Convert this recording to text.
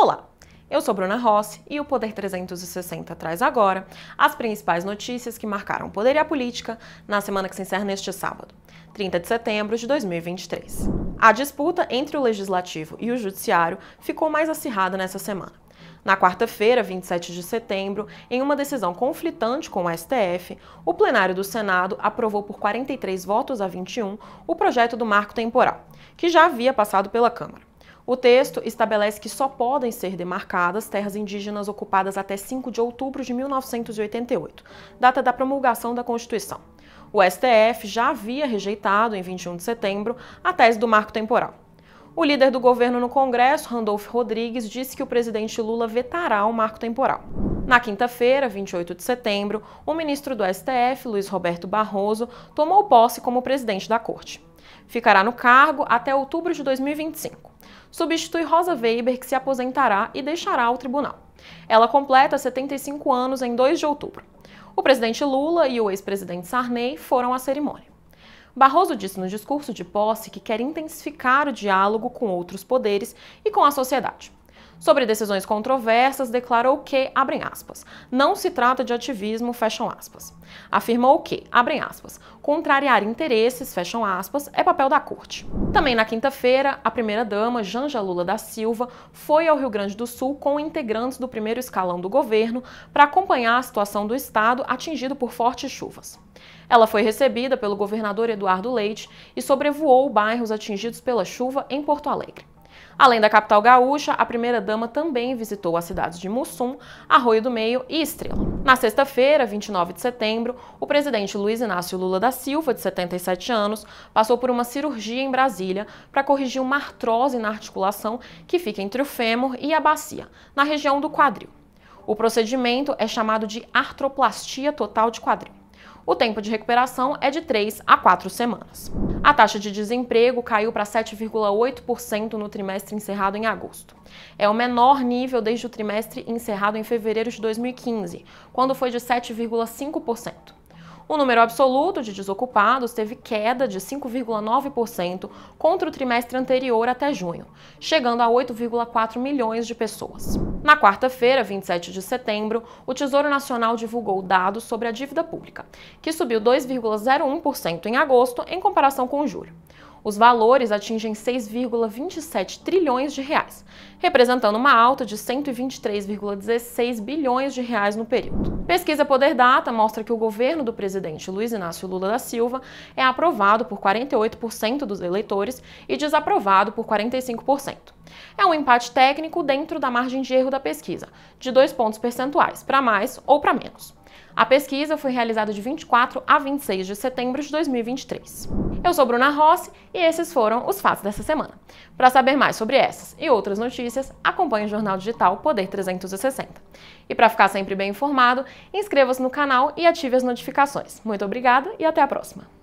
Olá, eu sou Bruna Rossi e o Poder 360 traz agora as principais notícias que marcaram o poder e a política na semana que se encerra neste sábado, 30 de setembro de 2023. A disputa entre o Legislativo e o Judiciário ficou mais acirrada nessa semana. Na quarta-feira, 27 de setembro, em uma decisão conflitante com o STF, o plenário do Senado aprovou por 43 votos a 21 o projeto do marco temporal, que já havia passado pela Câmara. O texto estabelece que só podem ser demarcadas terras indígenas ocupadas até 5 de outubro de 1988, data da promulgação da Constituição. O STF já havia rejeitado, em 21 de setembro, a tese do marco temporal. O líder do governo no Congresso, Randolph Rodrigues, disse que o presidente Lula vetará o marco temporal. Na quinta-feira, 28 de setembro, o ministro do STF, Luiz Roberto Barroso, tomou posse como presidente da corte. Ficará no cargo até outubro de 2025. Substitui Rosa Weber, que se aposentará e deixará o tribunal. Ela completa 75 anos em 2 de outubro. O presidente Lula e o ex-presidente Sarney foram à cerimônia. Barroso disse no discurso de posse que quer intensificar o diálogo com outros poderes e com a sociedade. Sobre decisões controversas, declarou que, abrem aspas, não se trata de ativismo, fecham aspas. Afirmou que, abrem aspas, contrariar interesses, fecham aspas, é papel da corte. Também na quinta-feira, a primeira-dama, Janja Lula da Silva, foi ao Rio Grande do Sul com integrantes do primeiro escalão do governo para acompanhar a situação do estado atingido por fortes chuvas. Ela foi recebida pelo governador Eduardo Leite e sobrevoou bairros atingidos pela chuva em Porto Alegre. Além da capital gaúcha, a primeira-dama também visitou as cidades de Mussum, Arroio do Meio e Estrela. Na sexta-feira, 29 de setembro, o presidente Luiz Inácio Lula da Silva, de 77 anos, passou por uma cirurgia em Brasília para corrigir uma artrose na articulação que fica entre o fêmur e a bacia, na região do quadril. O procedimento é chamado de artroplastia total de quadril. O tempo de recuperação é de 3 a 4 semanas. A taxa de desemprego caiu para 7,8% no trimestre encerrado em agosto. É o menor nível desde o trimestre encerrado em fevereiro de 2015, quando foi de 7,5%. O número absoluto de desocupados teve queda de 5,9% contra o trimestre anterior até junho, chegando a 8,4 milhões de pessoas. Na quarta-feira, 27 de setembro, o Tesouro Nacional divulgou dados sobre a dívida pública, que subiu 2,01% em agosto em comparação com julho. Os valores atingem 6,27 trilhões de reais, representando uma alta de 123,16 bilhões de reais no período. Pesquisa Poder Data mostra que o governo do presidente Luiz Inácio Lula da Silva é aprovado por 48% dos eleitores e desaprovado por 45%. É um empate técnico dentro da margem de erro da pesquisa, de dois pontos percentuais, para mais ou para menos. A pesquisa foi realizada de 24 a 26 de setembro de 2023. Eu sou Bruna Rossi e esses foram os fatos dessa semana. Para saber mais sobre essas e outras notícias, acompanhe o jornal digital Poder 360. E para ficar sempre bem informado, inscreva-se no canal e ative as notificações. Muito obrigada e até a próxima!